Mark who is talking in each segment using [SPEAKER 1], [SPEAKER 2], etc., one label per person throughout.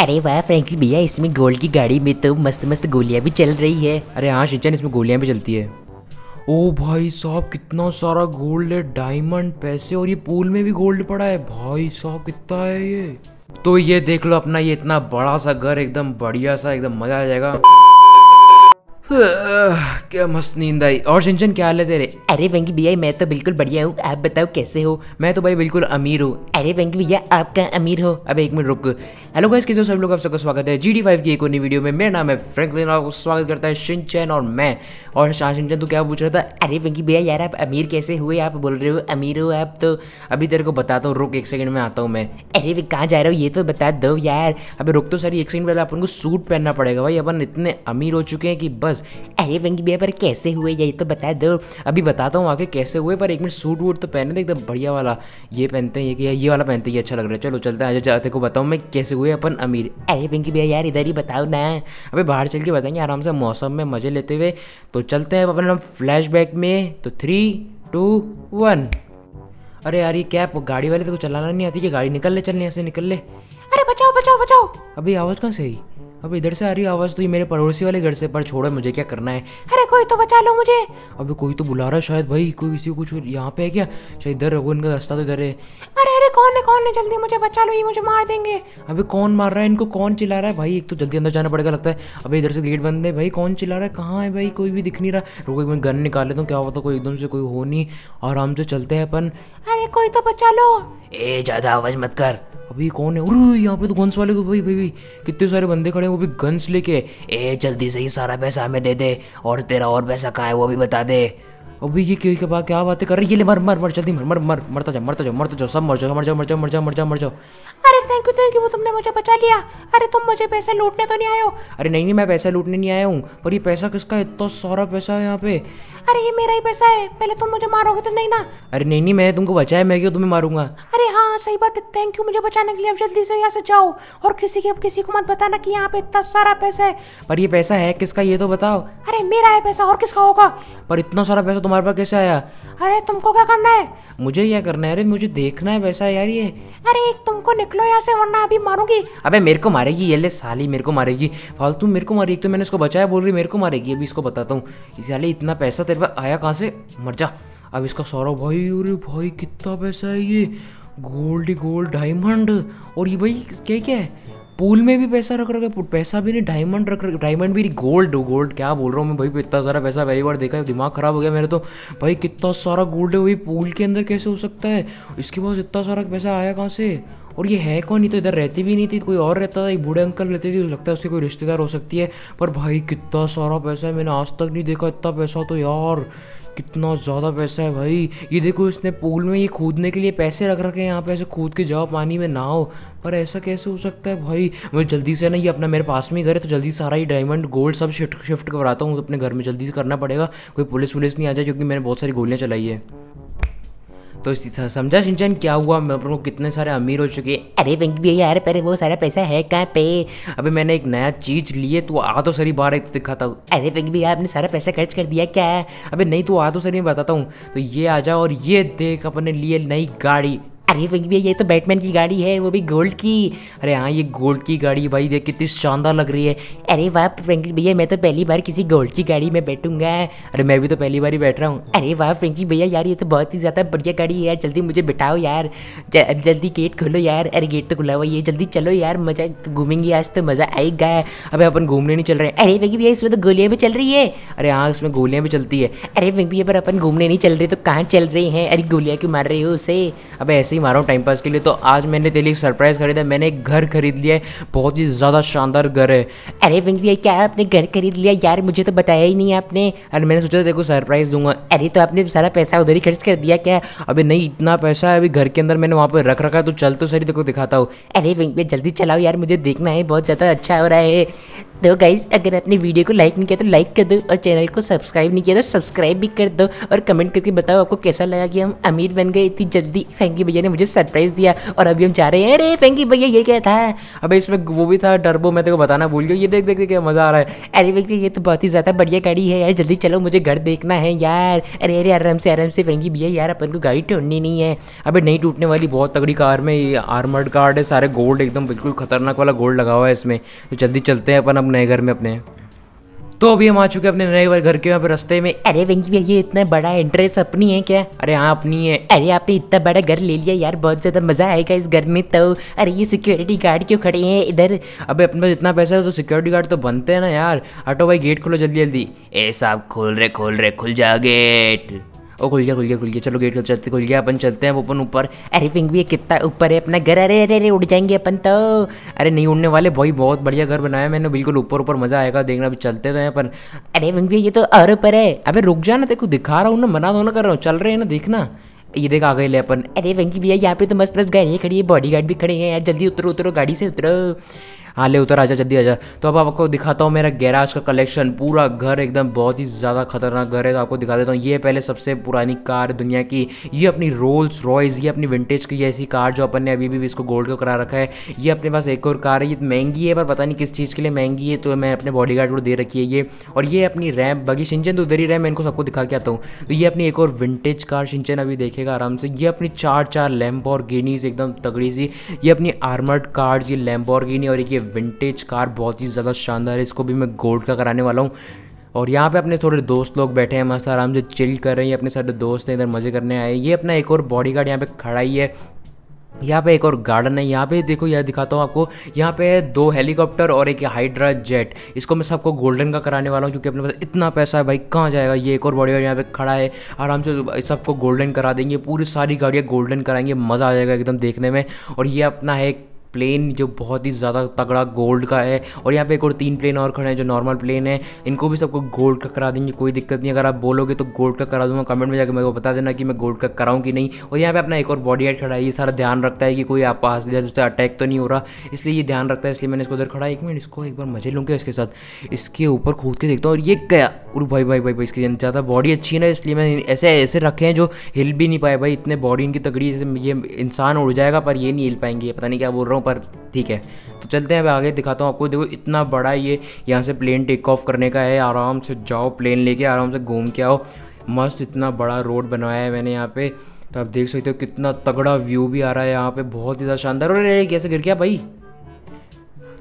[SPEAKER 1] अरे वाह फ्रेंकी भैया इसमें गोल्ड की गाड़ी में तो मस्त मस्त गोलियां भी चल रही है अरे हाँ शिचन इसमें गोलियां भी चलती है ओ भाई साहब कितना सारा गोल्ड है डायमंड पैसे और ये पूल में भी गोल्ड पड़ा है भाई साहब कितना है ये तो ये देख लो अपना ये इतना बड़ा सा घर एकदम बढ़िया सा एकदम मजा आ जाएगा क्या मस्त नींद आई और सिंचन क्या हाल है तेरे अरे वेंकी भैया मैं तो बिल्कुल बढ़िया हूँ आप बताओ कैसे हो मैं तो भाई बिल्कुल अमीर हूँ अरे वेंकी भैया आप कहाँ अमीर हो अब एक मिनट रुक हेलो गाइस कैसे हो सब लोग आप सबका स्वागत है जी डी फाइव की एक और नई वीडियो में मेरा नाम है फ्रैंकलिन और स्वागत करता है सिंचन और मैं और शाह सिंचन तो क्या पूछ रहा था अरे वेंकी भैया यार आप अमीर कैसे हुए आप बोल रहे हो अमीर हो आप तो अभी तेरे को बताता हूँ रुक एक सेकंड में आता हूँ मैं अरे कहाँ जा रहा हूँ ये तो बता दो यार अभी रुक तो सर एक सेकंड पहले अपन को सूट पहनना पड़ेगा भाई अपन इतने अमीर हो चुके हैं कि बस फेमस अरे वंगी भैया पर कैसे हुए यही तो बता दो अभी बताता हूँ आगे कैसे हुए पर एक मिनट सूट वूट तो पहने थे एकदम बढ़िया वाला ये पहनते हैं ये ये वाला पहनते ये अच्छा लग रहा है चलो चलते हैं आज जाते को बताऊँ मैं कैसे हुए अपन अमीर अरे वेंकी भैया यार इधर ही बताओ ना अभी बाहर चल के बताएंगे आराम से मौसम में मज़े लेते हुए तो चलते हैं अपन हम फ्लैश में तो थ्री टू वन अरे यार ये क्या गाड़ी वाले तो चलाना नहीं आती ये गाड़ी निकल ले चलने ऐसे निकल ले अरे बचाओ बचाओ बचाओ अभी आवाज़ कहाँ से आई अब इधर से आ रही आवाज़ तो ये मेरे पड़ोसी वाले घर से पर छोड़ो मुझे क्या करना है अरे कोई तो बचा लो मुझे अभी कोई तो बुला रहा है शायद भाई कोई किसी कुछ यहाँ पे है क्या शायद इधर रघु इनका रास्ता तो इधर है अरे कौन है कौन है जल्दी मुझे बचा लो ये मुझे मार देंगे अभी कौन मार रहा है इनको कौन चिल्ला रहा है भाई एक तो जल्दी अंदर जाना पड़ेगा लगता है अभी इधर से गेट बंद है भाई कौन चिल्ला रहा है कहाँ है भाई कोई भी दिख नहीं रहा रुको मैं गन निकाल लेता हूँ क्या होता कोई एकदम से कोई हो नहीं आराम से चलते हैं अपन अरे कोई तो बचा लो ए ज़्यादा आवाज़ मत कर अभी कौन है अरे यहाँ पे तो गन्स वाले को भाई भाई कितने सारे बंदे खड़े हैं वो भी गन्स लेके ए जल्दी से ही सारा पैसा हमें दे दे और तेरा और पैसा कहाँ है वो भी बता दे अभी ये क्यों क्या क्या बातें कर रही है ये ले मर मर मर जल्दी मर मर मर मरता जाओ मरता जाओ मरता जाओ सब मर जाओ मर जाओ मर जाओ मर जाओ मर जाओ मर जाओ अरे थैंक यू थैंक यू वो तुमने मुझे बचा लिया अरे तुम मुझे पैसे लूटने तो नहीं आए हो अरे नहीं नहीं मैं पैसे लूटने नहीं आया हूँ पर ये पैसा किसका इतना सारा पैसा है यहाँ पे अरे ये मेरा ही पैसा है पहले तुम मुझे मारोगे तो नहीं ना अरे नहीं नहीं मैं तुमको बचाया मैं क्यों तुम्हें मारूंगा अरे हाँ सही बात है थैंक यू मुझे बचाने के लिए अब जल्दी से यहाँ से जाओ और किसी के किसी को मत बताना कि यहाँ पे इतना सारा पैसा है पर ये पैसा है किसका ये तो बताओ अरे मेरा है पैसा और किसका होगा पर इतना सारा पैसा तुम्हारे पास कैसे आया अरे तुमको क्या करना है मुझे क्या करना है अरे मुझे देखना है पैसा यार ये अरे तुमको निकलो यहाँ से वरना अभी मारूंगी अबे मेरे को मारेगी ये ले साली मेरे को मारेगी फालतू मेरे को मारेगी तो मैंने इसको बचाया बोल रही मेरे को मारेगी अभी इसको बताता हूँ इस इतना पैसा तेरे पास आया कहाँ से मर जा अब इसका सौरभ भाई अरे भाई कितना पैसा है ये गोल्ड गोल्ड डायमंड और ये भाई क्या क्या है पूल में भी पैसा रख रखा है पैसा भी नहीं डायमंड रख रखा डायमंड भी नहीं गोल्ड गोल्ड क्या बोल रहा हूँ मैं भाई इतना सारा पैसा पहली बार देखा है दिमाग खराब हो गया मेरे तो भाई कितना सारा गोल्ड है वही पूल के अंदर कैसे हो सकता है इसके पास इतना सारा पैसा आया कहाँ से और ये है कौन नहीं तो इधर रहती भी नहीं थी कोई और रहता था बूढ़े अंकल रहते थे लगता है उसकी कोई रिश्तेदार हो सकती है पर भाई कितना सारा पैसा है मैंने आज तक नहीं देखा इतना पैसा तो यार कितना ज़्यादा पैसा है भाई ये देखो इसने पूल में ये कूदने के लिए पैसे रख रखे हैं यहाँ पे ऐसे कूद के जाओ पानी में नहाओ पर ऐसा कैसे हो सकता है भाई मैं जल्दी से ना ये अपना मेरे पास में ही घर है तो जल्दी सारा ही डायमंड गोल्ड सब शिफ्ट शिफ्ट करवाता हूँ अपने घर में जल्दी से करना पड़ेगा कोई पुलिस वुलिस नहीं आ जाए क्योंकि मैंने बहुत सारी गोलियाँ चलाई है तो समझा सिंचन क्या हुआ मैं अपन को कितने सारे अमीर हो चुके अरे वेंकी भैया यार पर वो सारा पैसा है कहाँ पे अभी मैंने एक नया चीज लिए तो आ तो सारी बार एक तो दिखाता हूँ अरे वेंकी भैया आपने सारा पैसा खर्च कर दिया क्या है अभी नहीं तो आ तो सर मैं बताता हूँ तो ये आ जाओ और ये देख अपने लिए नई गाड़ी अरे भैया ये तो बैटमैन की गाड़ी है वो भी गोल्ड की अरे हाँ ये गोल्ड की गाड़ी भाई देख कितनी शानदार लग रही है अरे वाह फ्रेंकी भैया मैं तो पहली बार किसी गोल्ड की गाड़ी में बैठूंगा अरे मैं भी तो पहली बार ही बैठ रहा हूँ अरे वाह फ्रेंकी भैया यार ये तो बहुत ही ज़्यादा बढ़िया गाड़ी है यार जल्दी मुझे बिठाओ यार जल्दी गेट खोलो यार अरे गेट तो खुला हुआ ये जल्दी चलो यार मज़ा घूमेंगे आज तो मज़ा आएगा अभी अपन घूमने नहीं चल रहे अरे फ्रेंकी भैया इसमें तो गोलियाँ भी चल रही है अरे हाँ इसमें गोलियाँ भी चलती है अरे फ्रेंकी भैया पर अपन घूमने नहीं चल रहे तो कहाँ चल रहे हैं अरे गोलियाँ क्यों मार रहे हो उसे अब ऐसे ही मारा हूँ टाइम पास के लिए तो आज मैंने तेरे लिए सरप्राइज़ खरीदा मैंने एक घर खरीद लिया है बहुत ही ज़्यादा शानदार घर है अरे वेंक भैया क्या आपने घर खरीद लिया यार मुझे तो बताया ही नहीं आपने अरे मैंने सोचा देखो सरप्राइज़ दूंगा अरे तो आपने सारा पैसा उधर ही खर्च कर दिया क्या अभी नहीं इतना पैसा है अभी घर के अंदर मैंने वहाँ पर रख रखा है तो चल तो सर देखो दिखाता हूँ अरे वेंक भैया जल्दी चलाओ यार मुझे देखना है बहुत ज़्यादा अच्छा हो रहा है देखो गाइज अगर आपने वीडियो को लाइक नहीं किया तो लाइक कर दो और चैनल को सब्सक्राइब नहीं किया तो सब्सक्राइब भी कर दो और कमेंट करके बताओ आपको कैसा लगा कि हम अमीर बन गए इतनी जल्दी फैंकी भैया ने मुझे सरप्राइज दिया और अभी हम जा रहे हैं अरे फैंकी भैया ये क्या था अभी इसमें वो भी था डरबो मैं तो बताना भूल गया ये देख देख क्या मज़ा आ रहा है अरे भैया ये तो बहुत ही ज़्यादा बढ़िया गाड़ी है यार जल्दी चलो मुझे घर देखना है यार अरे अरे आराम से आराम से फैंकी भैया यार अपन को गाड़ी टूटनी नहीं है अभी नहीं टूटने वाली बहुत तगड़ी कार में आर्मर्ड कार्ड है सारे गोल्ड एकदम बिल्कुल खतरनाक वाला गोल्ड लगा हुआ है इसमें तो जल्दी चलते हैं अपन अब नए घर में अपने तो अभी हम आ चुके हैं अपने नए घर के यहाँ पे रस्ते में अरे वेंकी भैया ये इतना बड़ा एंट्रेंस अपनी है क्या अरे हाँ अपनी है अरे आपने इतना बड़ा घर ले लिया यार बहुत ज़्यादा मज़ा आएगा इस घर में तो अरे ये सिक्योरिटी गार्ड क्यों खड़े हैं इधर अबे अपने पास इतना पैसा है तो सिक्योरिटी गार्ड तो बनते हैं ना यार हटो भाई गेट खोलो जल्दी जल्दी ए साहब खोल रहे खोल रहे खुल जा गेट ओ खुल गया खुल गया खुल गया चलो गेट खुल चलते खुल गया अपन चलते हैं ओपन ऊपर अरे पिंक भी कितना ऊपर है अपना घर अरे अरे अरे उड़ जाएंगे अपन तो अरे नहीं उड़ने वाले भाई बहुत बढ़िया घर बनाया मैंने बिल्कुल ऊपर ऊपर मज़ा आएगा देखना अभी चलते तो हैं अपन अरे पिंक भी ये तो अर ऊपर है अबे रुक जा ना देखो दिखा रहा हूँ ना मना तो ना कर रहा हूँ चल रहे हैं ना देखना ये देख आ गए ले अपन अरे वंकी भैया यहाँ पे तो मस्त मस्त गाड़ियाँ खड़ी है बॉडी गार्ड भी खड़े हैं यार जल्दी उतरो उतरो गाड़ी से उतरो आले हाँ, उतर आजा जल्दी आजा तो अब आपको दिखाता हूँ मेरा गैराज का कलेक्शन पूरा घर एकदम बहुत ही ज़्यादा खतरनाक घर है तो आपको दिखा देता हूँ ये पहले सबसे पुरानी कार दुनिया की ये अपनी रोल्स रॉयज ये अपनी विंटेज की ऐसी कार जो अपन ने अभी भी इसको गोल्ड को करा रखा है ये अपने पास एक और कार है ये महंगी है पर पता नहीं किस चीज़ के लिए महंगी है तो मैं अपने बॉडी गार्ड को दे रखी है ये और ये अपनी रैम बाकी सिंचन तो उधर ही रैम मैं इनको सबको दिखा के आता हूँ तो ये अपनी एक और विंटेज कार सिंचन अभी देखेगा आराम से ये अपनी चार चार और गिनीज एकदम तगड़ी सी ये अपनी आर्मर्ड कार्ड ये गिनी और ये विंटेज कार बहुत ही ज़्यादा शानदार है इसको भी मैं गोल्ड का कराने वाला हूँ और यहाँ पे अपने थोड़े दोस्त लोग बैठे हैं मस्त आराम से चिल कर रहे हैं अपने सारे दोस्त हैं इधर मज़े करने आए ये अपना एक और बॉडी गार्ड यहाँ पे खड़ा ही है यहाँ पे एक और गार्डन है यहाँ पे देखो यह दिखाता हूँ आपको यहाँ पे है दो हेलीकॉप्टर और एक हाइड्रा जेट इसको मैं सबको गोल्डन का कराने वाला हूँ क्योंकि अपने पास इतना पैसा है भाई कहाँ जाएगा ये एक और बॉडी गार्ड यहाँ पे खड़ा है आराम से सबको गोल्डन करा देंगे पूरी सारी गाड़ियाँ गोल्डन कराएंगे मज़ा आ जाएगा एकदम देखने में और ये अपना है प्लेन जो बहुत ही ज़्यादा तगड़ा गोल्ड का है और यहाँ पे एक और तीन प्लेन और खड़े हैं जो नॉर्मल प्लेन है इनको भी सबको गोल्ड का करा देंगे कोई दिक्कत नहीं अगर आप बोलोगे तो गोल्ड का करा दूंगा कमेंट में जाकर मेरे को बता देना कि मैं गोल्ड का कराऊँ कि नहीं और यहाँ पे अपना एक और बॉडी हेड खड़ा है ये सारा ध्यान रखता है कि कोई आप पास दिया उससे अटैक तो नहीं हो रहा इसलिए ये ध्यान रखता है इसलिए मैंने इसको उधर खड़ा एक मिनट इसको एक बार मजे लूँगे इसके साथ इसके ऊपर खोद के देखता हूँ और ये क्या और भाई भाई भाई भाई इसकी ज़्यादा बॉडी अच्छी है ना इसलिए मैं ऐसे ऐसे रखे हैं जो हिल भी नहीं पाए भाई इतने बॉडी इनकी तगड़ी जैसे ये इंसान उड़ जाएगा पर ये नहीं हिल पाएंगे पता नहीं क्या बोल रहा हूँ पर ठीक है तो चलते हैं अब आगे दिखाता हूँ आपको देखो इतना बड़ा ये यहाँ से प्लेन टेक ऑफ करने का है आराम से जाओ प्लेन लेके आराम से घूम के आओ मस्त इतना बड़ा रोड बनवाया है मैंने यहाँ पे तो आप देख सकते हो कितना तगड़ा व्यू भी आ रहा है यहाँ पे बहुत ही ज़्यादा शानदार और कैसे गिर गया भाई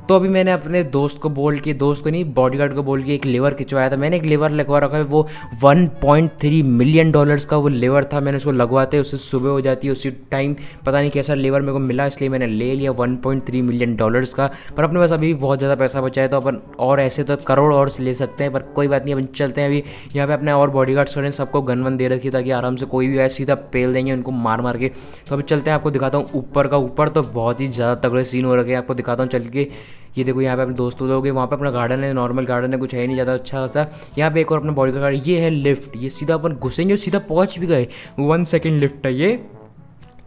[SPEAKER 1] तो अभी मैंने अपने दोस्त को बोल के दोस्त को नहीं गार्ड को बोल के एक लेवर खिंचवाया था मैंने एक लेवर लगवा रखा है वो 1.3 मिलियन डॉलर्स का वो लेवर था मैंने उसको लगवाते उससे सुबह हो जाती है उसी टाइम पता नहीं कैसा लेवर मेरे को मिला इसलिए मैंने ले लिया थ्री मिलियन डॉलर्स का पर अपने पास अभी बहुत ज़्यादा पैसा बचाया तो अपन और ऐसे तो करोड़ और ले सकते हैं पर कोई बात नहीं अपन चलते हैं अभी यहाँ पर अपने और बॉडी गार्ड्स खड़े सबको गन वन दे रखी ताकि आराम से कोई भी आए सीधा पेल देंगे उनको मार मार के तो अभी चलते हैं आपको दिखाता हूँ ऊपर का ऊपर तो बहुत ही ज़्यादा तगड़े सीन हो रखे हैं आपको दिखाता हूँ चल के ये देखो यहाँ पे अपने दोस्तों लोग वहाँ पे अपना गार्डन है नॉर्मल गार्डन है कुछ है नहीं ज़्यादा अच्छा खासा यहाँ पे एक और अपना बॉडी का गार्ड ये है लिफ्ट ये सीधा अपन घुसेंगे और सीधा पहुँच भी गए वन सेकेंड लिफ्ट है ये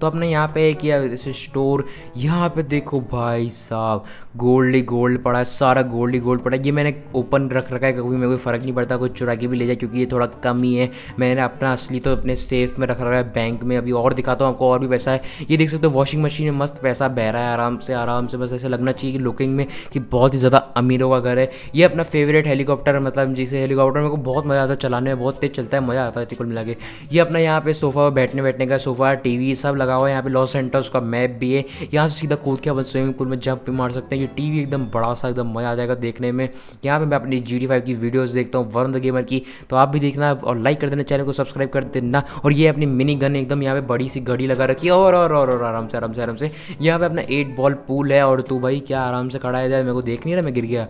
[SPEAKER 1] तो आपने यहाँ पे किया जैसे स्टोर यहाँ पे देखो भाई साहब गोल्ड ही गोल्ड पड़ा है सारा गोल्ड ही गोल्ड पड़ा है ये मैंने ओपन रख रखा है कभी मेरे कोई फ़र्क नहीं पड़ता कोई चुरा के भी ले जाए क्योंकि ये थोड़ा कम ही है मैंने अपना असली तो अपने सेफ में रख रखा है बैंक में अभी और दिखाता हूँ आपको और भी पैसा है ये देख सकते हो वॉशिंग मशीन में मस्त पैसा बह रहा है आराम से आराम से बस ऐसे लगना चाहिए कि लुकिंग में कि बहुत ही ज़्यादा अमीरों का घर है ये अपना फेवरेट हेलीकॉप्टर मतलब जिसे हेलीकॉप्टर मेरे को बहुत मज़ा आता है चलाने में बहुत तेज़ चलता है मज़ा आता है कुल मिला के ये अपना यहाँ पे सोफ़ा बैठने बैठने का सोफ़ा टी सब लगा हुआ है यहाँ पे लॉस सेंटर्स का मैप भी है यहाँ से सीधा कूद के अपन स्विमिंग पूल में जंप भी मार सकते हैं ये टीवी एकदम बड़ा सा एकदम मज़ा आ जाएगा देखने में यहाँ पे मैं अपनी जी डी फाइव की वीडियोज़ देखता हूँ वर्ण गेमर की तो आप भी देखना और लाइक कर देना चैनल को सब्सक्राइब कर देना और ये अपनी मिनी गन एकदम यहाँ पे बड़ी सी घड़ी लगा रखी है और और और आराम से आराम से आराम से यहाँ पे अपना एट बॉल पूल है और तू भाई क्या आराम से खड़ा है मेरे को देख नहीं रहा मैं गिर गया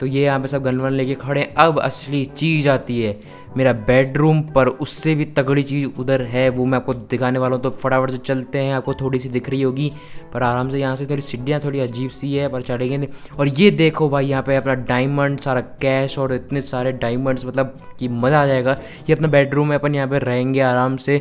[SPEAKER 1] तो ये यहाँ पे सब गन वन लेके खड़े हैं अब असली चीज़ आती है मेरा बेडरूम पर उससे भी तगड़ी चीज़ उधर है वो मैं आपको दिखाने वाला हूँ तो फटाफट से चलते हैं आपको थोड़ी सी दिख रही होगी पर आराम से यहाँ से थोड़ी सीढ़ियाँ थोड़ी अजीब सी है पर चढ़ेंगे और ये देखो भाई यहाँ पे अपना डायमंड सारा कैश और इतने सारे डायमंड्स मतलब कि मज़ा आ जाएगा ये अपना बेडरूम है अपन यहाँ पर रहेंगे आराम से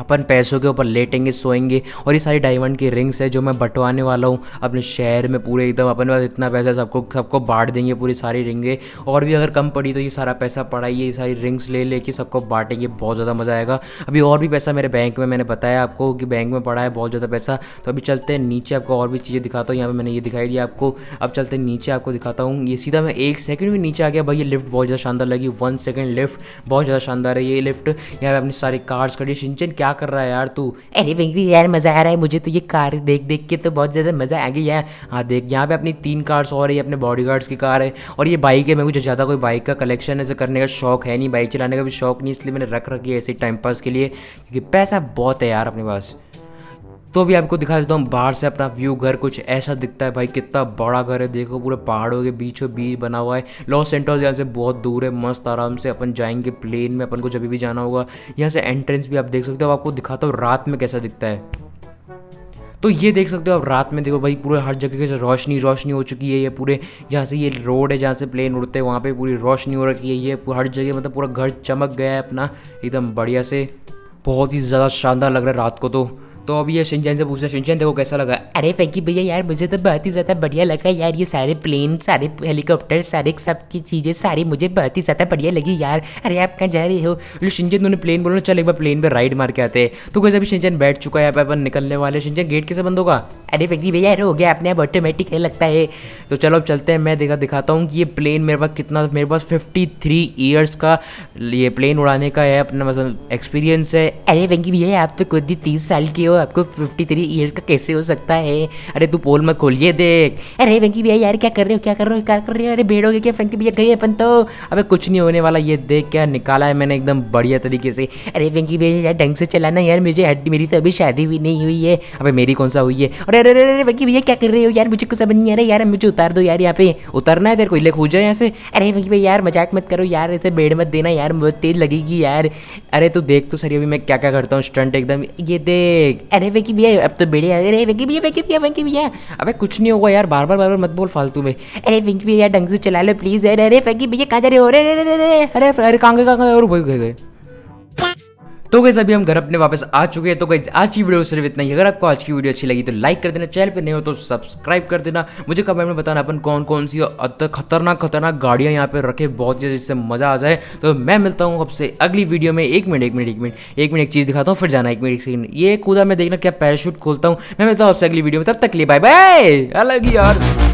[SPEAKER 1] अपन पैसों के ऊपर लेटेंगे सोएंगे और ये सारी डायमंड की रिंग्स है जो मैं बंटवाने वाला हूँ अपने शहर में पूरे एकदम अपने पास इतना पैसा सबको सबको बांट देंगे पूरी सारी रिंगे और भी अगर कम पड़ी तो ये सारा पैसा पड़ाइए ये सारी रिंग्स ले लेके सबको बांटेंगे बहुत ज़्यादा मज़ा आएगा अभी और भी पैसा मेरे बैंक में मैंने बताया आपको कि बैंक में पड़ा है बहुत ज़्यादा पैसा तो अभी चलते हैं नीचे आपको और भी चीज़ें दिखाता हूँ यहाँ पर मैंने ये दिखाई दिया आपको अब चलते हैं नीचे आपको दिखाता हूँ ये सीधा मैं एक सेकंड में नीचे आ गया भाई ये लिफ्ट बहुत ज़्यादा शानदार लगी वन सेकेंड लिफ्ट बहुत ज़्यादा शानदार है ये लिफ्ट यहाँ पर अपनी सारी कार्स खड़ी सिंचन क्या क्या कर रहा है यार तू अरे वही यार मज़ा आ रहा है मुझे तो ये कार देख देख के तो बहुत ज़्यादा मज़ा आ गई है हाँ देख यहाँ पे अपनी तीन कार्स और अपने बॉडी गार्ड्स की कार है और ये बाइक है मेरे मुझे ज़्यादा कोई बाइक का कलेक्शन ऐसे करने का शौक है नहीं बाइक चलाने का भी शौक नहीं इसलिए मैंने रख रखी है ऐसे टाइम पास के लिए क्योंकि पैसा बहुत है यार अपने पास तो अभी आपको दिखा देता हूँ बाहर से अपना व्यू घर कुछ ऐसा दिखता है भाई कितना बड़ा घर है देखो पूरे पहाड़ों के बीचों बीच बना हुआ है लॉस सेंटोस यहाँ से बहुत दूर है मस्त आराम से अपन जाएंगे प्लेन में अपन को जब भी जाना होगा यहाँ से एंट्रेंस भी आप देख सकते हो आपको दिखाता हूँ रात में कैसा दिखता है तो ये देख सकते हो आप रात में देखो भाई पूरे हर जगह से रोशनी रोशनी हो चुकी है ये पूरे जहाँ से ये रोड है जहाँ से प्लेन उड़ते हैं वहाँ पे पूरी रोशनी हो रखी है ये हर जगह मतलब पूरा घर चमक गया है अपना एकदम बढ़िया से बहुत ही ज़्यादा शानदार लग रहा है रात को तो तो अभी ये शिनचैन से पूछा शिनचैन देखो कैसा लगा अरे फैंकी भैया यार मुझे तो बहुत ही ज़्यादा बढ़िया लगा यार ये सारे प्लेन सारे हेलीकॉप्टर सारे सब की चीज़ें सारी मुझे बहुत ही ज़्यादा बढ़िया लगी यार अरे आप कहाँ जा रहे हो लो शिनचैन दोनों प्लेन बोलो चल एक बार प्लेन पर राइड मार के आते हैं तो कैसे अभी शिनचैन बैठ चुका है अपन निकलने वाले शिनचैन गेट कैसे बंद होगा अरे फैंकी भैया यार हो गया अपने आप ऑटोमेटिक है लगता है तो चलो अब चलते हैं मैं देखा दिखाता हूँ कि ये प्लेन मेरे पास कितना मेरे पास फिफ्टी थ्री ईयर्स का ये प्लेन उड़ाने का है अपना मतलब एक्सपीरियंस है अरे फैंकी भैया आप तो खुद ही तीस साल के हो आपको फिफ्टी थ्री ईयर्स का कैसे हो सकता है अरे तू पोल मत खोलिए देख अरे वेंकी भैया यार क्या कर रहे हो क्या कर रहे हो क्या कर रहे हो अरे भेड़ोगे क्या वेंकी भैया गए अपन तो अबे कुछ नहीं होने वाला ये देख क्या निकाला है मैंने एकदम बढ़िया तरीके से अरे वेंकी भैया यार ढंग से चलाना यार मुझे हड्डी मेरी तो अभी शादी भी नहीं हुई है अबे मेरी कौन सा हुई है अरे अरे अरे अरे वेंकी भैया क्या कर रहे हो यार मुझे कुछ समझ नहीं आ रहा यार मुझे उतार दो यार यहाँ पे उतरना है तेरे को ले खूज यहाँ से अरे वेंकी भैया यार मजाक मत करो यार ऐसे बेड मत देना यार बहुत तेज लगेगी यार अरे तू देख तो सर अभी मैं क्या क्या करता हूँ स्टंट एकदम ये देख अरे वेकी भैया अब तो बढ़िया अरे वेकी भैया वेकी भैया वेकी भैया अबे कुछ नहीं होगा यार बार बार बार बार मत बोल फालतू में अरे वेंकी भैया ढंग से चला लो प्लीज़ अरे अरे वेकी भैया कहाँ जा रहे हो अरे अरे अरे अरे अरे कहाँ गए कहाँ गए और भाई गए गए तो गई अभी हम घर अपने वापस आ चुके हैं तो गई आज की वीडियो सिर्फ इतना ही अगर आपको आज की वीडियो अच्छी लगी तो लाइक कर देना चैनल पर नहीं हो तो सब्सक्राइब कर देना मुझे कमेंट में बताना अपन कौन कौन सी खतरनाक खतरनाक गाड़ियाँ यहाँ पे रखे बहुत ही जिससे मजा आ जाए तो मैं मिलता हूँ आपसे अगली वीडियो में एक मिनट एक मिनट एक मिनट एक मिनट एक चीज़ दिखाता हूँ फिर जाना एक मिनट एक सेकंड ये कूदा मैं देखना क्या पैराशूट खोलता हूँ मैं मिलता हूँ आपसे अगली वीडियो में तब तक लिए बाय बाय अलग यार